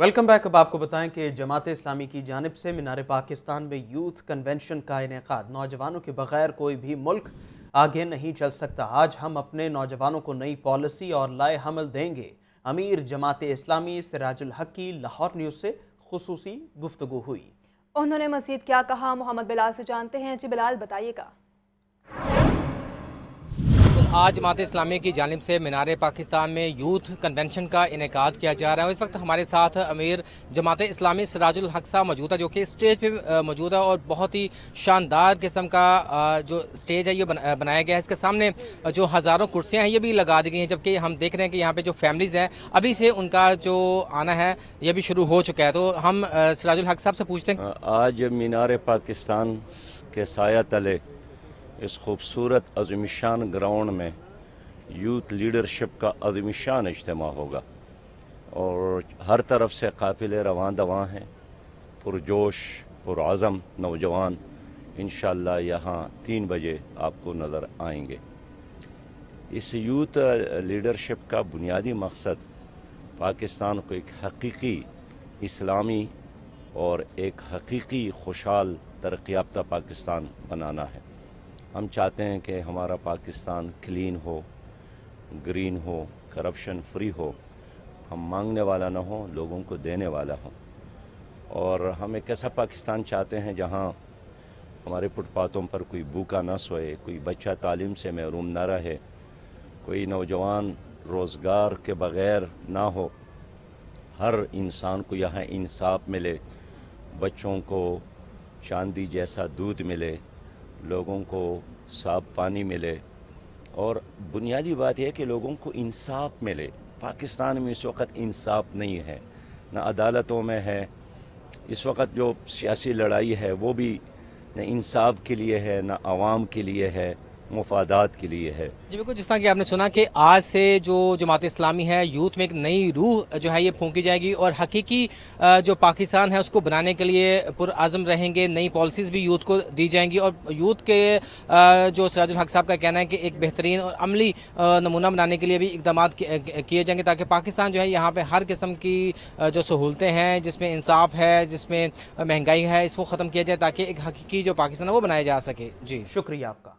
welcome back अब आपको बताएं कि जमात इस्लामी की जानब से मीनार पाकिस्तान में यूथ कन्वेंशन का इनका नौजवानों के बगैर कोई भी मुल्क आगे नहीं चल सकता आज हम अपने नौजवानों को नई पॉलिसी और लाए हमल देंगे अमीर जमात इस्लामी सराजुल हक की लाहौर न्यूज़ से खसूसी गुफ्तु हुई उन्होंने मजीद क्या कहा मोहम्मद बिलाल से जानते हैं जी बिलाल बताइएगा आज जमात इस्लामी की जानब से मीनार पाकिस्तान में यूथ कन्वेंशन का इनका किया जा रहा है इस वक्त हमारे साथ अमीर जमात इस्लामी सराजुल हक साहब मौजूद है जो कि स्टेज पे मौजूद है और बहुत ही शानदार किस्म का जो स्टेज है ये बनाया गया है इसके सामने जो हज़ारों कुर्सियाँ हैं ये भी लगा दी गई हैं जबकि हम देख रहे हैं कि यहाँ पर जो फैमिलीज़ हैं अभी से उनका जो आना है ये भी शुरू हो चुका है तो हम सराजुल हक साहब से पूछते हैं आज मीनार पाकिस्तान के साया तले इस खूबसूरत अजमिशान ग्राउंड में यूथ लीडरशिप का अजमिशान इज्तम होगा और हर तरफ से काफिले रवान दवा हैं पुरजोश पुरज़म नौजवान इन यहाँ तीन बजे आपको नज़र आएंगे इस यूथ लीडरशिप का बुनियादी मकसद पाकिस्तान को एक हकीकी इस्लामी और एक हकीकी खुशहाल तरक्याफ्ता पाकिस्तान बनाना है हम चाहते हैं कि हमारा पाकिस्तान क्लीन हो ग्रीन हो करप्शन फ्री हो हम मांगने वाला ना हो लोगों को देने वाला हो और हम एक ऐसा पाकिस्तान चाहते हैं जहाँ हमारे फुटपाथों पर कोई भूखा ना सोए कोई बच्चा तालीम से महरूम ना रहे कोई नौजवान रोज़गार के बग़ैर ना हो हर इंसान को यहाँ इंसाफ मिले बच्चों को चांदी जैसा दूध मिले लोगों को साफ पानी मिले और बुनियादी बात यह कि लोगों को इंसाफ मिले पाकिस्तान में इस वक्त इंसाफ नहीं है ना अदालतों में है इस वक्त जो सियासी लड़ाई है वो भी न इंसाफ के लिए है ना आवाम के लिए है मुफादात के लिए है जी बिल्कुल जिस तरह की आपने सुना कि आज से जो जमात इस्लामी है यूथ में एक नई रूह जो है ये फूकी जाएगी और हकीकी जो पाकिस्तान है उसको बनाने के लिए पुरम रहेंगे नई पॉलिसीज़ भी यूथ को दी जाएंगी और यूथ के जो सराजुल हक साहब का कहना है कि एक बेहतरीन और अमली नमूना बनाने के लिए भी इकदाम किए जाएंगे ताकि पाकिस्तान जो है यहाँ पर हर किस्म की जो सहूलतें हैं जिसमें इंसाफ है जिसमें महंगाई है इसको ख़त्म किया जाए ताकि एक हकीकी जो पाकिस्तान है वो बनाया जा सके जी शुक्रिया आपका